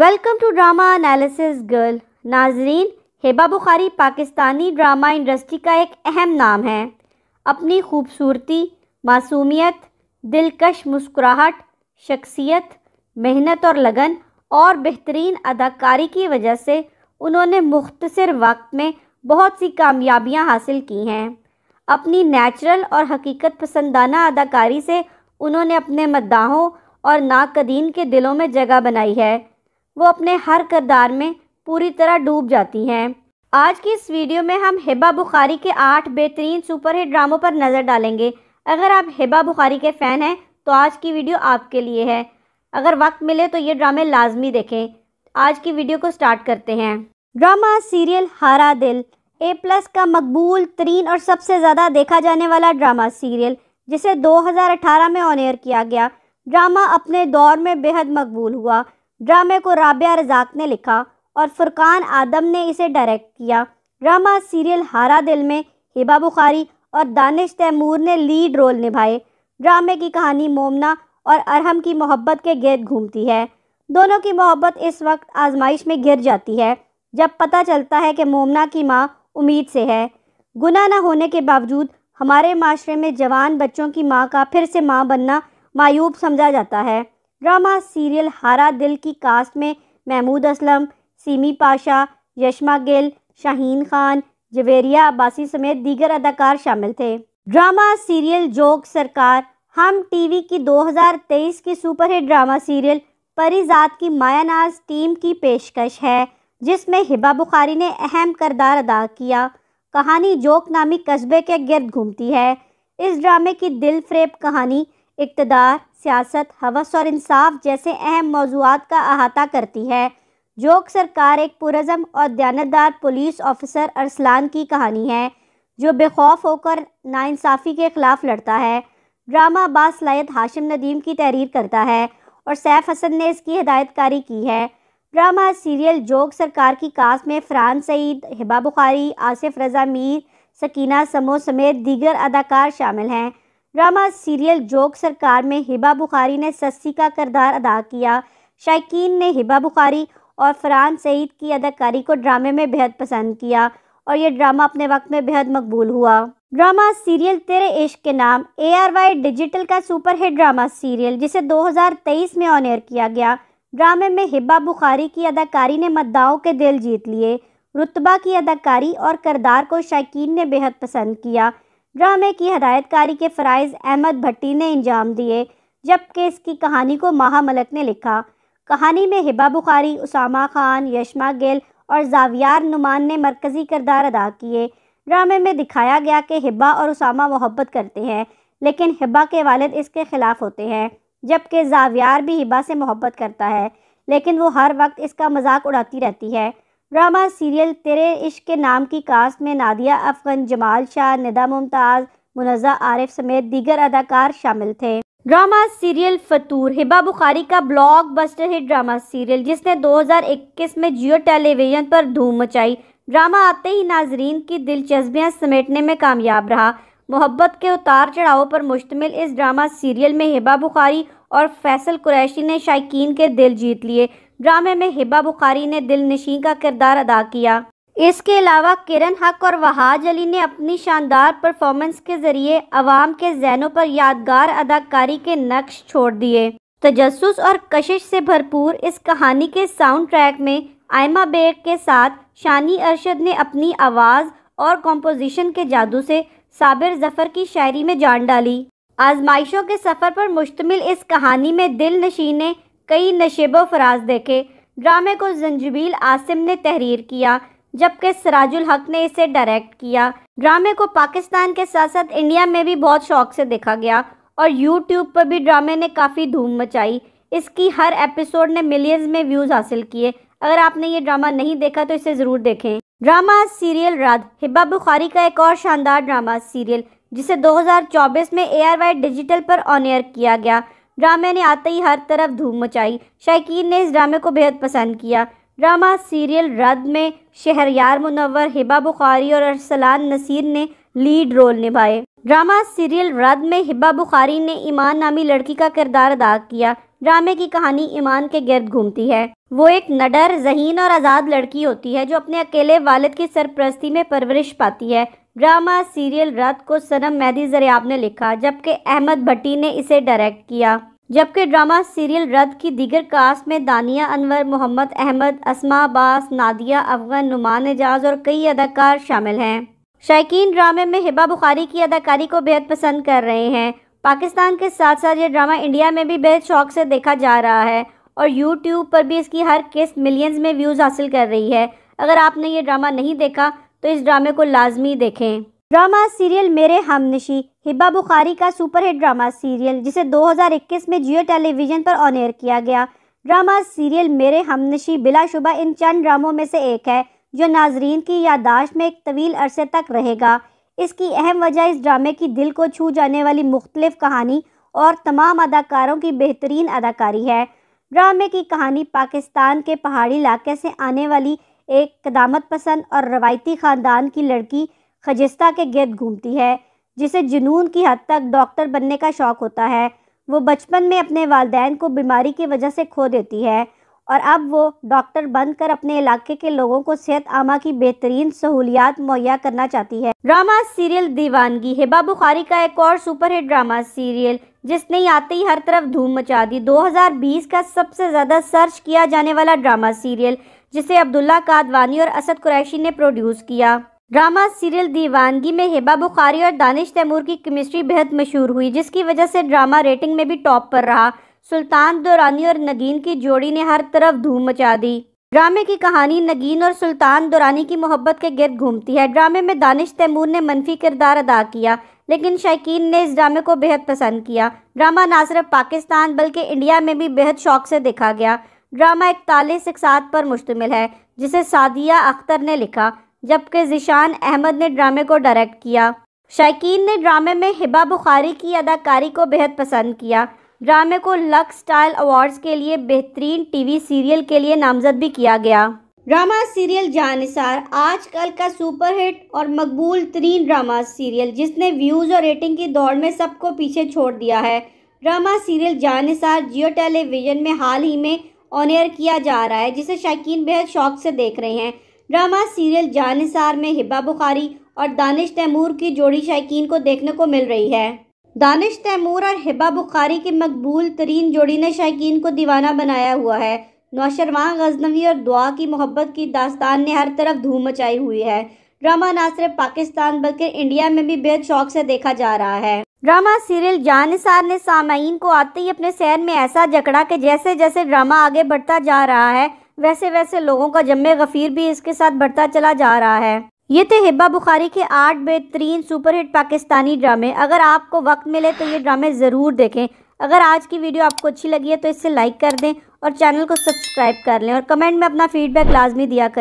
welcome to drama analysis girl नाजरीन Heba Bukhari Pakistani drama industry का एक अहम नाम है अपनी खूबसूरती मासूमियत दिलकश मुस्कुराहट शख्सियत मेहनत और लगन और बेहतरीन अदाकारी की वजह से उन्होंने मुख्तर वक्त में बहुत सी कामयाबियां हासिल की हैं अपनी नेचुरल और हकीकत पसंदाना अदाकारी से उन्होंने अपने मद्दाहों और नाकदीन के दिलों में जगह बनाई है वो अपने हर करदार में पूरी तरह डूब जाती हैं आज की इस वीडियो में हम हिबा बुखारी के आठ बेहतरीन सुपरहिट ड्रामों पर नज़र डालेंगे अगर आप हिबा बुखारी के फ़ैन हैं तो आज की वीडियो आपके लिए है अगर वक्त मिले तो ये ड्रामे लाजमी देखें आज की वीडियो को स्टार्ट करते हैं ड्रामा सीरियल हारा दिल ए प्लस का मकबूल तरीन और सबसे ज़्यादा देखा जाने वाला ड्रामा सीरियल जिसे 2018 में ऑन एयर किया गया ड्रामा अपने दौर में बेहद मकबूल हुआ ड्रामे को राबिया रजाक ने लिखा और फुरकान आदम ने इसे डायरेक्ट किया ड्रामा सीरियल हारा दिल में हिबा बुखारी और दानिश तैमूर ने लीड रोल निभाए ड्रामे की कहानी मोमना और अरहम की मोहब्बत के गेद घूमती है दोनों की मोहब्बत इस वक्त आजमाइश में गिर जाती है जब पता चलता है कि मोमना की माँ उम्मीद से है गुना न होने के बावजूद हमारे माशरे में जवान बच्चों की माँ का फिर से माँ बनना मायूब समझा जाता है ड्रामा सीरियल हारा दिल की कास्ट में महमूद असलम सीमी पाशा यशमा गिल शाहीन खान जवेरिया अब्बासी समेत दीगर अदाकार शामिल थे ड्रामा सीरियल जोक सरकार हम टीवी की 2023 की सुपरहिट ड्रामा सीरियल परिजात की मायानाज टीम की पेशकश है जिसमें हिबा बुखारी ने अहम करदार अदा किया कहानी जोक नामी कस्बे के गिर्द घूमती है इस ड्रामे की दिल फ्रेब कहानी इकतदार सियासत हवस और इंसाफ जैसे अहम मौजूद का अहाता करती है जो अक्सर कार एक पुरज़म और दयानतदार पुलिस ऑफिसर अरसलान की कहानी है जो बेखौफ होकर नाानसाफ़ी के ख़िलाफ़ लड़ता है ड्रामा बासलायत हाशिम नदीम की तहरीर करता है और सैफ हसन ने इसकी हिदायतकारी की है ड्रामा सीरियल जोक सरकार की कास्ट में फरहान सईद हिबा बुखारी आसिफ रज़ा मीर सकीना समो समेत दीगर अदाकार शामिल हैं ड्रामा सीरियल जोक सरकार में हिबा बुखारी ने सस्सी का किरदार अदा किया शायकीन ने हिबा बुखारी और फरहान सईद की अदाकारी को ड्रामे में बेहद पसंद किया और ये ड्रामा अपने वक्त में बेहद मकबूल हुआ ड्रामा सीरियल तेरे Ishq Ke Naam A R Y digital का सुपरहिट ड्रामा सीरियल जिसे 2023 में ऑन एयर किया गया ड्रामे में हिब्बा बुखारी की अदाकारी ने मद्दाओं के दिल जीत लिए रुतबा की अदाकारी और करदार को शायकीन ने बेहद पसंद किया ड्रामे की हदायतकारी के फ़रज़ अहमद भट्टी ने अंजाम दिए जबकि इसकी कहानी को माहा मलक ने लिखा कहानी में हिबा बुखारी उसामा खान यशमा गिल और जावियार नुमान ने मरकज़ी किरदार अदा किए ड्रामे में दिखाया गया कि हिबा और उसामा मोहब्बत करते हैं लेकिन हिबा के वालद इसके ख़िलाफ़ होते हैं जबकि जावियार भी हिबा से मोहब्बत करता है लेकिन वो हर वक्त इसका मजाक उड़ाती रहती है ड्रामा सीरियल तेरे इश्क के नाम की कास्ट में नादिया अफगन जमाल शाह निदा मुमताज़ मुनजा आरिफ समेत दीगर अदाकार शामिल थे ड्रामा सीरियल फतूर हिबा बुखारी का blockbuster hit drama serial जिसने 2021 में जियो टेलीविज़न पर धूम मचाई ड्रामा आते ही नाजरीन की दिलचस्पियां समेटने में कामयाब रहा मोहब्बत के उतार चढ़ाव पर मुश्तमिल इस ड्रामा सीरियल में हिबा बुखारी और फैसल कुरैशी ने शायकीन के दिल जीत लिए ड्रामे में हिबा बुखारी ने दिल नशी का किरदार अदा किया इसके अलावा किरण हक और वहाज अली ने अपनी शानदार परफॉर्मेंस के जरिए अवाम के जहनों पर यादगार अदाकारी के नक्श छोड़ दिए तजस और कशिश से भरपूर इस कहानी के साउंड ट्रैक में आयमा बेग के साथ शानी अरशद ने अपनी आवाज़ और कंपोजिशन के जादू से साबिर जफ़र की शायरी में जान डाली आजमाइशों के सफ़र पर मुश्तमिल इस कहानी में दिल नशी ने कई नशेब फराज देखे ड्रामे को जंजीबील आसिम ने तहरीर किया जबकि सराजुल हक ने इसे डायरेक्ट किया ड्रामे को पाकिस्तान के साथ साथ इंडिया में भी बहुत शौक से देखा गया और यूट्यूब पर भी ड्रामे ने काफ़ी धूम मचाई इसकी हर एपिसोड ने मिलियंस में व्यूज़ हासिल किए अगर आपने ये ड्रामा नहीं देखा तो इसे ज़रूर देखें ड्रामा सीरियल रात हिब्बा बुखारी का एक और शानदार ड्रामा सीरियल जिसे 2024 में ए डिजिटल पर ऑन एयर किया गया ड्रामे ने आते ही हर तरफ धूम मचाई शायकीन ने इस ड्रामे को बेहद पसंद किया ड्रामा सीरियल रद में शहरयार मुनवर हिबा बुखारी और अरसलान नसीर ने लीड रोल निभाए ड्रामा सीरियल रद में हिबा बुखारी ने ईमान नामी लड़की का किरदार अदा किया ड्रामे की कहानी ईमान के गर्द घूमती है वो एक नडर जहीन और आज़ाद लड़की होती है जो अपने अकेले वालिद की सरपरस्ती में परवरिश पाती है ड्रामा सीरियल रथ को सनम मेहदी जरियाब ने लिखा जबकि अहमद भट्टी ने इसे डायरेक्ट किया जबकि ड्रामा सीरियल रद्द की दीगर कास्ट में दानिया अनवर मोहम्मद अहमद असमा अब्बास नादिया अफगन नुमान एजाज और कई अदाकार शामिल हैं शायकीन ड्रामे में हिबा बुखारी की अदाकारी को बेहद पसंद कर रहे हैं पाकिस्तान के साथ साथ ये ड्रामा इंडिया में भी बेहद शौक से देखा जा रहा है और यूट्यूब पर भी इसकी हर किस्त मिलियंस में व्यूज़ हासिल कर रही है अगर आपने ये ड्रामा नहीं देखा तो इस ड्रामे को लाजमी देखें ड्रामा सीरियल मेरे हमनशी हिब्बा बुखारी का सुपरहिट ड्रामा सीरियल जिसे 2021 में जियो टेलीविज़न पर ऑन एयर किया गया ड्रामा सीरियल मेरे हमनशी बिलाशुबा इन चंद ड्रामों में से एक है जो नाजरीन की यादाश्त में एक तवील अरसे तक रहेगा इसकी अहम वजह इस ड्रामे की दिल को छू जाने वाली मुख्तलिफ कहानी और तमाम अदाकारों की बेहतरीन अदाकारी है ड्रामे की कहानी पाकिस्तान के पहाड़ी इलाके से आने वाली एक कदामत पसंद और रवायती ख़ानदान की लड़की खजिस्ता के गर्द घूमती है जिसे जुनून की हद तक डॉक्टर बनने का शौक़ होता है वो बचपन में अपने वालदेन को बीमारी की वजह से खो देती है और अब वो डॉक्टर बनकर अपने इलाके के लोगों को सेहत आमा की बेहतरीन सहूलियात मुहैया करना चाहती है ड्रामा सीरियल दीवानगी हिबा बुखारी का एक और सुपरहिट ड्रामा सीरियल जिसने आते ही हर तरफ धूम मचा दी 2020 का सबसे ज़्यादा सर्च किया जाने वाला ड्रामा सीरियल जिसे अब्दुल्ला कादवानी और असद कुरैशी ने प्रोड्यूस किया ड्रामा सीरियल दीवानगी में हिबा बुखारी और दानिश तैमूर की केमिस्ट्री बेहद मशहूर हुई जिसकी वजह से ड्रामा रेटिंग में भी टॉप पर रहा सुल्तान दुरानी और नगीन की जोड़ी ने हर तरफ धूम मचा दी ड्रामे की कहानी नगीन और सुल्तान दुरानी की मोहब्बत के गिर्द घूमती है ड्रामे में दानिश तैमूर ने मनफी किरदार अदा किया लेकिन शायकीन ने इस ड्रामे को बेहद पसंद किया ड्रामा ना सिर्फ पाकिस्तान बल्कि इंडिया में भी बेहद शौक से देखा गया ड्रामा इकतालीस इकसात पर मुश्तमिल है जिसे सादिया अख्तर ने लिखा जबकि जिशान अहमद ने ड्रामे को डायरेक्ट किया शायकीन ने ड्रामे में हिबा बुखारी की अदाकारी को बेहद पसंद किया ड्रामे को लक स्टाइल अवार्ड्स के लिए बेहतरीन टीवी सीरियल के लिए नामजद भी किया गया ड्रामा सीरियल आज आजकल का सुपरहिट और मकबूल तरीन ड्रामा सीरियल जिसने व्यूज़ और रेटिंग की दौड़ में सबको पीछे छोड़ दिया है drama serial Jaan Nisar Geo television में हाल ही में ऑन एयर किया जा रहा है जिसे शायकीन बेहद शौक से देख रहे हैं ड्रामा सीरियल जानसार में हिब्बा बुखारी और दानिश तैमूर की जोड़ी शायकीन को देखने को मिल रही है दानिश तैमूर और हिब्बा बुखारी की मकबूल तरीन जोड़ी ने शायकीन को दीवाना बनाया हुआ है नौशरवान गजनवी और दुआ की मोहब्बत की दास्तान ने हर तरफ धूम मचाई हुई है ड्रामा ना सिर्फ पाकिस्तान बल्कि इंडिया में भी बेहद शौक से देखा जा रहा है ड्रामा सीरियल जानसार ने सामीन को आते ही अपने सैन में ऐसा जकड़ा कि जैसे जैसे ड्रामा आगे बढ़ता जा रहा है वैसे वैसे लोगों का जम गफ़ीर भी इसके साथ बढ़ता चला जा रहा है ये थे हिब्बा बुखारी के आठ बेहतरीन सुपरहिट पाकिस्तानी ड्रामे अगर आपको वक्त मिले तो ये ड्रामे ज़रूर देखें अगर आज की वीडियो आपको अच्छी लगी है तो इसे लाइक कर दें और चैनल को सब्सक्राइब कर लें और कमेंट में अपना फीडबैक लाजमी दिया करें